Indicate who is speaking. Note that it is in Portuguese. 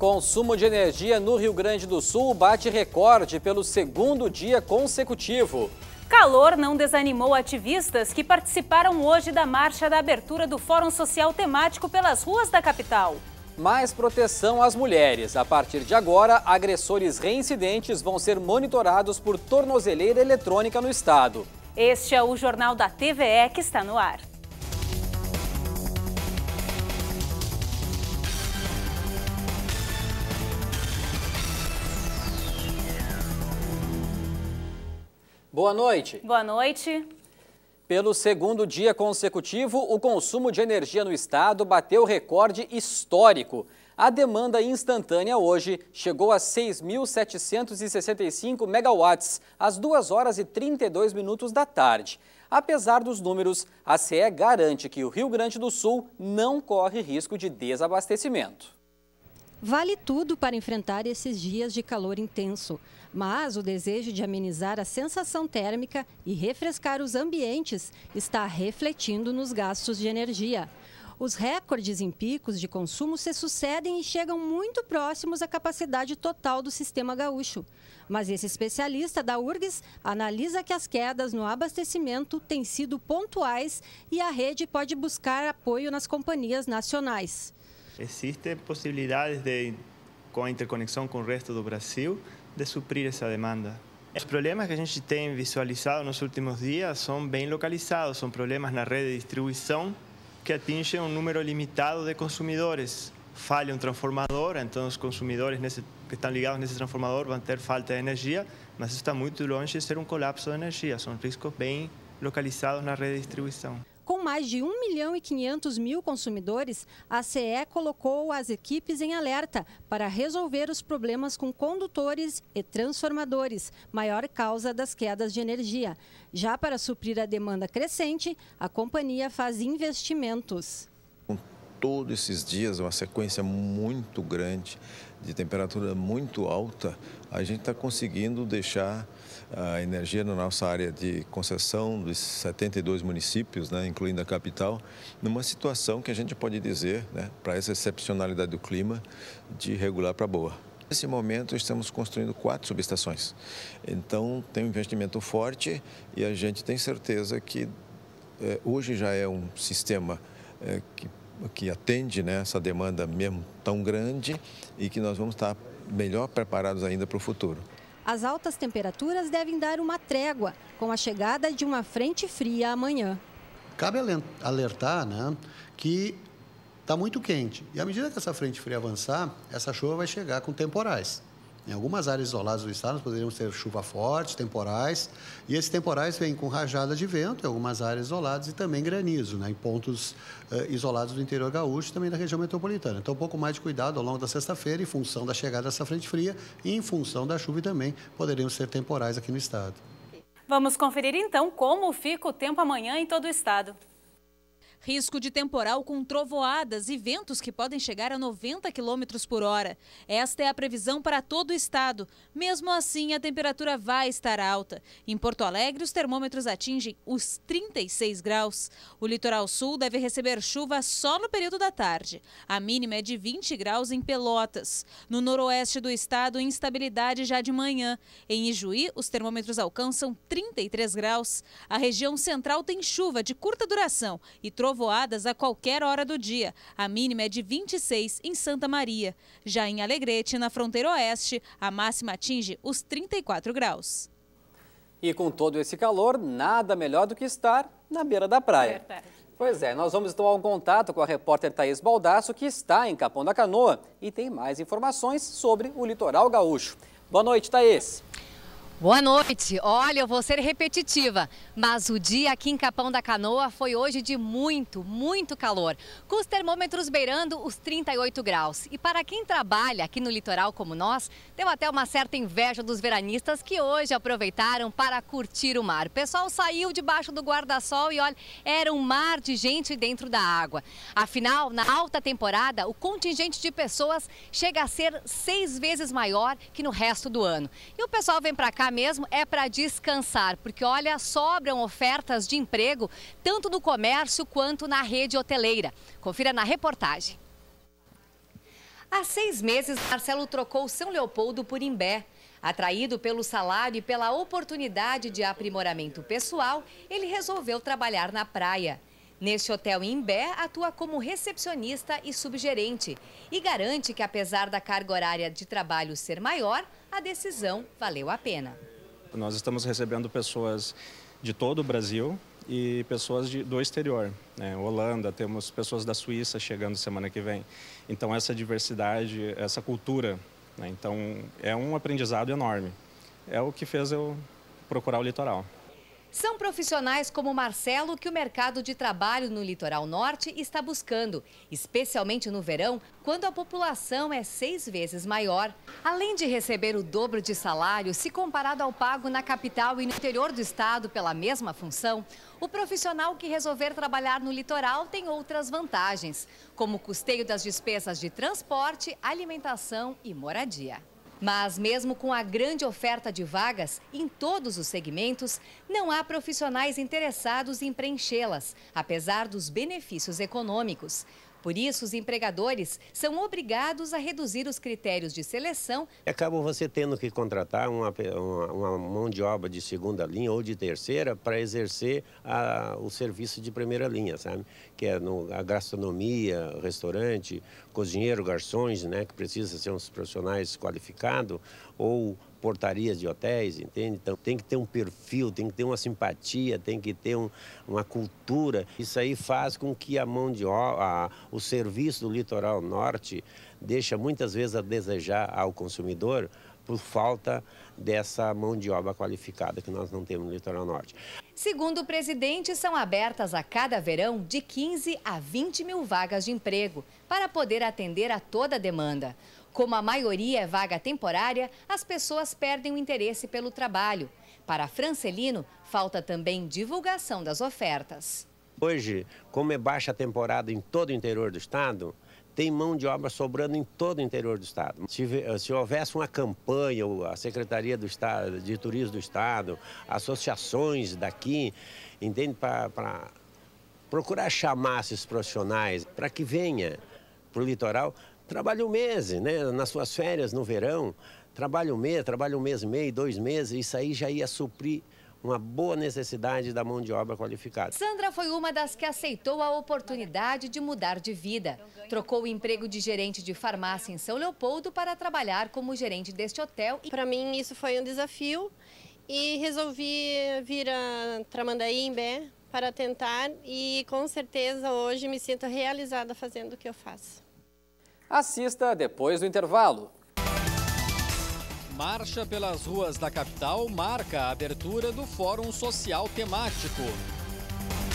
Speaker 1: Consumo de energia no Rio Grande do Sul bate recorde pelo segundo dia consecutivo.
Speaker 2: Calor não desanimou ativistas que participaram hoje da marcha da abertura do Fórum Social Temático pelas ruas da capital.
Speaker 1: Mais proteção às mulheres. A partir de agora, agressores reincidentes vão ser monitorados por tornozeleira eletrônica no estado.
Speaker 2: Este é o Jornal da TVE que está no ar.
Speaker 1: Boa noite. Boa noite. Pelo segundo dia consecutivo, o consumo de energia no estado bateu recorde histórico. A demanda instantânea hoje chegou a 6.765 megawatts, às 2 horas e 32 minutos da tarde. Apesar dos números, a CE garante que o Rio Grande do Sul não corre risco de desabastecimento.
Speaker 3: Vale tudo para enfrentar esses dias de calor intenso, mas o desejo de amenizar a sensação térmica e refrescar os ambientes está refletindo nos gastos de energia. Os recordes em picos de consumo se sucedem e chegam muito próximos à capacidade total do sistema gaúcho. Mas esse especialista da URGS analisa que as quedas no abastecimento têm sido pontuais e a rede pode buscar apoio nas companhias nacionais existem possibilidades de, com a interconexão com o resto do Brasil, de suprir essa demanda. Os problemas que a gente tem visualizado nos últimos dias são bem localizados, são problemas na rede de distribuição que atingem um número limitado de consumidores. Falha um transformador, então os consumidores nesse, que estão ligados nesse transformador vão ter falta de energia, mas isso está muito longe de ser um colapso de energia, são riscos bem localizados na rede de distribuição. Com mais de 1 milhão e 500 mil consumidores, a CE colocou as equipes em alerta para resolver os problemas com condutores e transformadores, maior causa das quedas de energia. Já para suprir a demanda crescente, a companhia faz investimentos. Com
Speaker 4: todos esses dias, uma sequência muito grande de temperatura muito alta, a gente está conseguindo deixar a energia na nossa área de concessão dos 72 municípios, né, incluindo a capital, numa situação que a gente pode dizer, né, para essa excepcionalidade do clima, de regular para boa. Nesse momento, estamos construindo quatro subestações. Então, tem um investimento forte e a gente tem certeza que eh, hoje já é um sistema eh, que que atende né, essa demanda mesmo tão grande e que nós vamos estar melhor preparados ainda para o futuro.
Speaker 3: As altas temperaturas devem dar uma trégua com a chegada de uma frente fria amanhã.
Speaker 4: Cabe
Speaker 1: alertar né, que está muito quente. E à medida que essa frente fria avançar, essa chuva vai chegar com temporais. Em algumas áreas isoladas do estado, poderíamos ter chuva forte, temporais, e esses temporais vêm com rajada de vento em algumas áreas isoladas e também granizo, né, em pontos eh, isolados do interior gaúcho e também da região metropolitana. Então, um pouco mais de cuidado ao longo da sexta-feira, em função da chegada dessa frente fria e em função da chuva também poderíamos ser temporais aqui no estado.
Speaker 2: Vamos conferir então como fica o tempo amanhã em todo o estado. Risco de temporal com trovoadas e ventos que podem chegar a 90 km por hora. Esta é a previsão para todo o estado. Mesmo assim, a temperatura vai estar alta. Em Porto Alegre, os termômetros atingem os 36 graus. O litoral sul deve receber chuva só no período da tarde. A mínima é de 20 graus em Pelotas. No noroeste do estado, instabilidade já de manhã. Em Ijuí, os termômetros alcançam 33 graus. A região central tem chuva de curta duração e trovoadas trovoadas a qualquer hora do dia. A mínima é de 26 em Santa Maria. Já em Alegrete, na fronteira oeste, a máxima atinge os 34 graus.
Speaker 1: E com todo esse calor, nada melhor do que estar na beira da praia. Verdade. Pois é, nós vamos tomar então um contato com a repórter Thaís Baldasso, que está em Capão da Canoa e tem mais informações sobre o litoral gaúcho. Boa noite, Thaís. Boa noite.
Speaker 5: Olha, eu vou ser repetitiva, mas o dia aqui em Capão da Canoa foi hoje de muito, muito calor, com os termômetros beirando os 38 graus. E para quem trabalha aqui no litoral como nós, deu até uma certa inveja dos veranistas que hoje aproveitaram para curtir o mar. O pessoal saiu debaixo do guarda-sol e olha, era um mar de gente dentro da água. Afinal, na alta temporada, o contingente de pessoas chega a ser seis vezes maior que no resto do ano. E o pessoal vem para cá mesmo é para descansar, porque olha, sobram ofertas de emprego tanto no comércio quanto na rede hoteleira. Confira na reportagem. Há seis meses, Marcelo trocou São Leopoldo por Imbé. Atraído pelo salário e pela oportunidade de aprimoramento pessoal, ele resolveu trabalhar na praia. Neste hotel em Imbé, atua como recepcionista e subgerente e garante que, apesar da carga horária de trabalho ser maior, a decisão valeu a pena.
Speaker 4: Nós
Speaker 1: estamos recebendo pessoas de todo o Brasil e pessoas de, do exterior. Né? Holanda, temos pessoas da Suíça chegando semana que vem. Então, essa diversidade, essa cultura. Né? Então, é um aprendizado enorme. É o que fez eu
Speaker 4: procurar o litoral.
Speaker 5: São profissionais como Marcelo que o mercado de trabalho no litoral norte está buscando, especialmente no verão, quando a população é seis vezes maior. Além de receber o dobro de salário se comparado ao pago na capital e no interior do estado pela mesma função, o profissional que resolver trabalhar no litoral tem outras vantagens, como o custeio das despesas de transporte, alimentação e moradia. Mas, mesmo com a grande oferta de vagas em todos os segmentos, não há profissionais interessados em preenchê-las, apesar dos benefícios econômicos. Por isso, os empregadores são obrigados a reduzir os critérios de seleção.
Speaker 4: Acaba você tendo que contratar uma, uma, uma mão de obra de segunda linha ou de terceira para exercer a, o serviço de primeira linha, sabe? Que é no, a gastronomia, restaurante, cozinheiro, garçons, né? Que precisa ser uns profissionais qualificados ou portarias de hotéis, entende? Então tem que ter um perfil, tem que ter uma simpatia, tem que ter um, uma cultura. Isso aí faz com que a mão de obra, o serviço do litoral norte deixa muitas vezes a desejar ao consumidor por falta dessa mão de obra qualificada que nós não temos no litoral norte.
Speaker 5: Segundo o presidente, são abertas a cada verão de 15 a 20 mil vagas de emprego para poder atender a toda a demanda. Como a maioria é vaga temporária, as pessoas perdem o interesse pelo trabalho. Para Francelino, falta também divulgação das ofertas.
Speaker 4: Hoje, como é baixa temporada em todo o interior do estado, tem mão de obra sobrando em todo o interior do estado. Se, eh, se houvesse uma campanha, a Secretaria do Estado, de Turismo do Estado, associações daqui, entende, para procurar chamar esses profissionais para que venha para o litoral Trabalha um mês, né? Nas suas férias, no verão, trabalha um mês, trabalha um mês e meio, dois meses, isso aí já ia suprir uma boa necessidade da mão de obra qualificada.
Speaker 5: Sandra foi uma das que aceitou a oportunidade de mudar de vida. Trocou o emprego de gerente de farmácia em São
Speaker 3: Leopoldo para trabalhar como gerente deste hotel. Para mim isso foi um desafio e resolvi vir a Tramandaí em Bé para tentar e com certeza hoje me sinto realizada fazendo o que eu faço.
Speaker 1: Assista depois do intervalo. Marcha pelas ruas da capital marca a abertura do Fórum Social Temático.